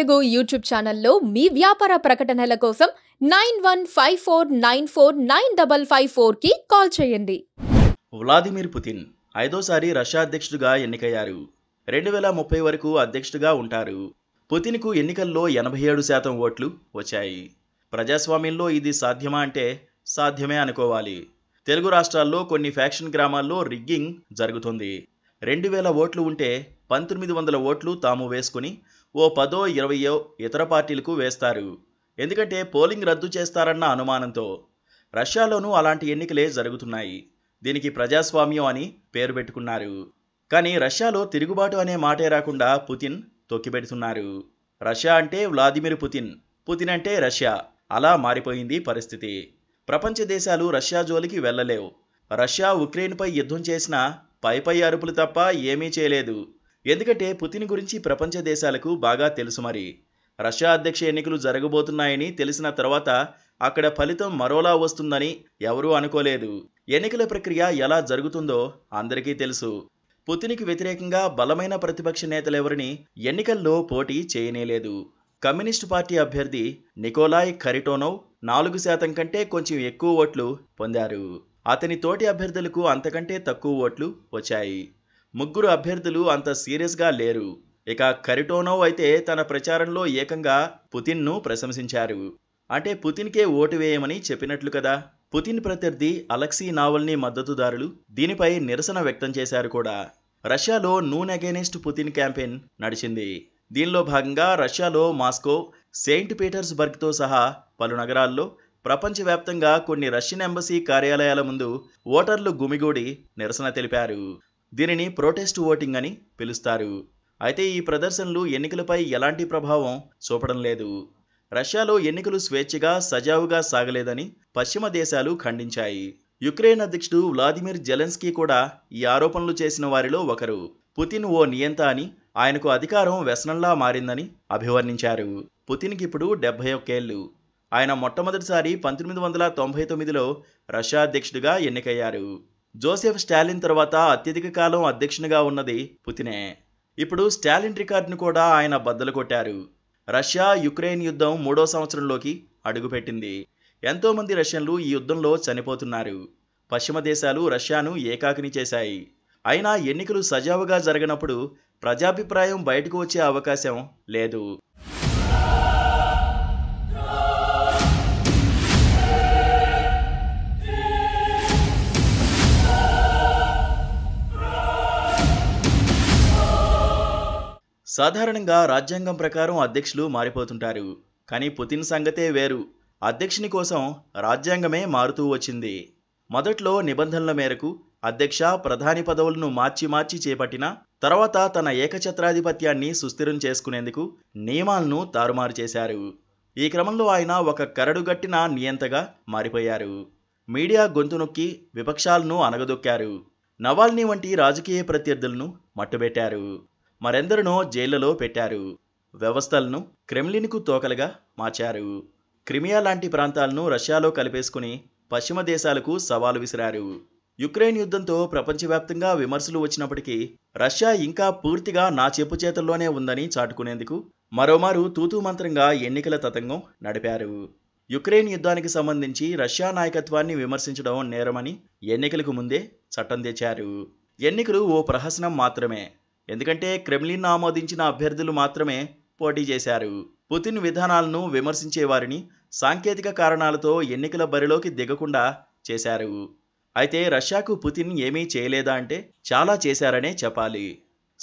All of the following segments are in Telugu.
తెలుగు యూట్యూబ్ ఛానల్లో మీ వ్యాపార ప్రకటనల కోసం nine one five four nine four nine double five ఫోర్కి కాల్ చేయండి వ్లాదిమిర్ పుతిన్ ఐదోసారి రష్యా అధ్యక్షుడిగా ఎన్నికయ్యారు రెండు వేల ముప్పై వరకు అధ్యక్షుడిగా ఉంటారు పుతిన్కు ఎన్నికల్లో ఎనభై ఏడు శాతం ఓట్లు వచ్చాయి ప్రజాస్వామ్యంలో ఇది సాధ్యమా అంటే సాధ్యమే అనుకోవాలి తెలుగు రాష్ట్రాల్లో కొన్ని ఫ్యాక్షన్ గ్రామాల్లో రిగ్గింగ్ జరుగుతుంది రెండు వేల ఓట్లు ఉంటే పంతొమ్మిది వందల ఓట్లు తాము వేసుకుని ఓ పదో ఇరవయో ఇతర పార్టీలకు వేస్తారు ఎందుకంటే పోలింగ్ రద్దు చేస్తారన్న అనుమానంతో రష్యాలోనూ అలాంటి ఎన్నికలే జరుగుతున్నాయి దీనికి ప్రజాస్వామ్యం అని పేరు పెట్టుకున్నారు కానీ రష్యాలో తిరుగుబాటు అనే మాటే రాకుండా పుతిన్ తొక్కిపెడుతున్నారు రష్యా అంటే వ్లాదిమిర్ పుతిన్ పుతిన్ అంటే రష్యా అలా మారిపోయింది పరిస్థితి ప్రపంచ దేశాలు రష్యా జోలికి వెళ్ళలేవు రష్యా ఉక్రెయిన్పై యుద్ధం చేసిన పై పై అరుపులు తప్ప ఏమీ చేయలేదు ఎందుకంటే పుతిన్ గురించి ప్రపంచ దేశాలకు బాగా తెలుసు మరి రష్యా అధ్యక్ష ఎన్నికలు జరగబోతున్నాయని తెలిసిన తర్వాత అక్కడ ఫలితం మరోలా వస్తుందని ఎవరూ అనుకోలేదు ఎన్నికల ప్రక్రియ ఎలా జరుగుతుందో అందరికీ తెలుసు పుతినికి వ్యతిరేకంగా బలమైన ప్రతిపక్ష నేతలెవరిని ఎన్నికల్లో పోటీ చేయనేలేదు కమ్యూనిస్టు పార్టీ అభ్యర్థి నికోలాయ్ కరిటోనో నాలుగు శాతం కంటే కొంచెం ఎక్కువ ఓట్లు పొందారు అతని తోటి అభ్యర్థులకు అంతకంటే తక్కువ ఓట్లు వచ్చాయి ముగ్గురు అభ్యర్థులు అంత సీరియస్గా లేరు ఇక కరిటోనోవ్ అయితే తన ప్రచారంలో ఏకంగా పుతిన్ను ప్రశంసించారు అంటే పుతిన్కే ఓటు వేయమని చెప్పినట్లు కదా పుతిన్ ప్రత్యర్థి అలెక్సీ నావల్ని మద్దతుదారులు దీనిపై నిరసన వ్యక్తం చేశారు కూడా రష్యాలో నూన్ అగేనిస్ట్ పుతిన్ క్యాంపెయిన్ నడిచింది దీనిలో భాగంగా రష్యాలో మాస్కో సెయింట్ పీటర్స్బర్గ్తో సహా పలు నగరాల్లో ప్రపంచవ్యాప్తంగా కొన్ని రష్యన్ ఎంబసీ కార్యాలయాల ముందు ఓటర్లు గుమిగూడి నిరసన తెలిపారు దీనిని ప్రోటెస్ట్ ఓటింగ్ అని పిలుస్తారు అయితే ఈ ప్రదర్శనలు ఎన్నికలపై ఎలాంటి ప్రభావం చూపడం లేదు రష్యాలో ఎన్నికలు స్వేచ్ఛగా సజావుగా సాగలేదని పశ్చిమ దేశాలు ఖండించాయి యుక్రెయిన్ అధ్యక్షుడు వ్లాదిమిర్ జెలెన్స్కీ కూడా ఈ ఆరోపణలు చేసిన వారిలో ఒకరు పుతిన్ ఓ నియంత అని ఆయనకు అధికారం వ్యసనంలా మారిందని అభివర్ణించారు పుతిన్కి ఇప్పుడు డెబ్బై ఒక్కేళ్ళు ఆయన మొట్టమొదటిసారి పంతొమ్మిది వందల తొంభై తొమ్మిదిలో రష్యా అధ్యక్షుడిగా ఎన్నికయ్యారు జోసెఫ్ స్టాలిన్ తర్వాత అత్యధిక కాలం అధ్యక్షునిగా ఉన్నది పుతినే ఇప్పుడు స్టాలిన్ రికార్డును కూడా ఆయన బద్దలు కొట్టారు రష్యా యుక్రెయిన్ యుద్ధం మూడో సంవత్సరంలోకి అడుగుపెట్టింది ఎంతోమంది రష్యన్లు ఈ యుద్ధంలో చనిపోతున్నారు పశ్చిమ దేశాలు రష్యాను ఏకాకిని చేశాయి అయినా ఎన్నికలు సజావుగా జరగనప్పుడు ప్రజాభిప్రాయం బయటకు వచ్చే అవకాశం లేదు సాధారణంగా రాజ్యాంగం ప్రకారం అధ్యక్షులు మారిపోతుంటారు కానీ పుతిన్ సంగతే వేరు అధ్యక్షుని కోసం రాజ్యాంగమే మారుతూ వచ్చింది మొదట్లో నిబంధనల మేరకు అధ్యక్ష ప్రధాని పదవులను మార్చి మార్చి చేపట్టిన తర్వాత తన ఏకఛత్రాధిపత్యాన్ని సుస్థిరం చేసుకునేందుకు నియమాలను తారుమారు చేశారు ఈ క్రమంలో ఆయన ఒక కరడుగట్టిన నియంతగా మారిపోయారు మీడియా గొంతు నొక్కి విపక్షాలను అనగదొక్కారు నవాల్ని వంటి రాజకీయ ప్రత్యర్థులను మట్టుబెట్టారు మరెందరినో జైళ్లలో పెట్టారు వ్యవస్థలను క్రెమ్లిన్కు తోకలుగా మార్చారు క్రిమియా లాంటి ప్రాంతాలను రష్యాలో కలిపేసుకుని పశ్చిమ దేశాలకు సవాలు విసిరారు యుక్రెయిన్ యుద్ధంతో ప్రపంచవ్యాప్తంగా విమర్శలు వచ్చినప్పటికీ రష్యా ఇంకా పూర్తిగా నా చెప్పు చేతుల్లోనే ఉందని చాటుకునేందుకు మరోమారు తూతూ మంత్రంగా ఎన్నికల తతంగం నడిపారు యుక్రెయిన్ యుద్ధానికి సంబంధించి రష్యా నాయకత్వాన్ని విమర్శించడం నేరమని ఎన్నికలకు ముందే చట్టం తెచ్చారు ఎన్నికలు ఓ ప్రహసనం మాత్రమే ఎందుకంటే క్రెమ్లిన్ ఆమోదించిన అభ్యర్థులు మాత్రమే పోటీ చేశారు పుతిన్ విధానాలను విమర్శించేవారిని సాంకేతిక కారణాలతో ఎన్నికల బరిలోకి దిగకుండా చేశారు అయితే రష్యాకు పుతిన్ ఏమీ చేయలేదా అంటే చాలా చేశారనే చెప్పాలి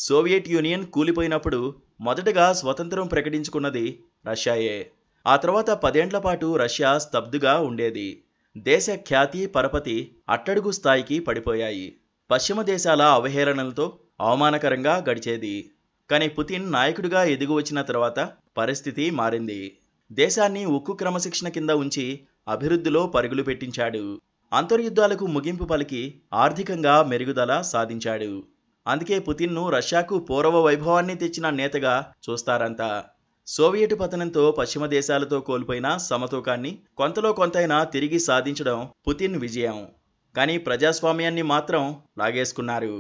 సోవియట్ యూనియన్ కూలిపోయినప్పుడు మొదటగా స్వతంత్రం ప్రకటించుకున్నది రష్యాయే ఆ తర్వాత పదేండ్ల పాటు రష్యా స్తబ్దుగా ఉండేది దేశ ఖ్యాతి పరపతి అట్టడుగు స్థాయికి పడిపోయాయి పశ్చిమ దేశాల అవహేళనలతో అవమానకరంగా గడిచేది కానీ పుతిన్ నాయకుడిగా ఎదిగి వచ్చిన తర్వాత పరిస్థితి మారింది దేశాన్ని ఉక్కు క్రమశిక్షణ కింద ఉంచి అభివృద్ధిలో పరుగులు పెట్టించాడు అంతర్యుద్ధాలకు ముగింపు పలికి ఆర్థికంగా మెరుగుదల సాధించాడు అందుకే పుతిన్ను రష్యాకు పూర్వ వైభవాన్ని తెచ్చిన నేతగా చూస్తారంత సోవియట్ పతనంతో పశ్చిమ దేశాలతో కోల్పోయిన సమతూకాన్ని కొంతలో కొంతైనా తిరిగి సాధించడం పుతిన్ విజయం కానీ ప్రజాస్వామ్యాన్ని మాత్రం లాగేసుకున్నారు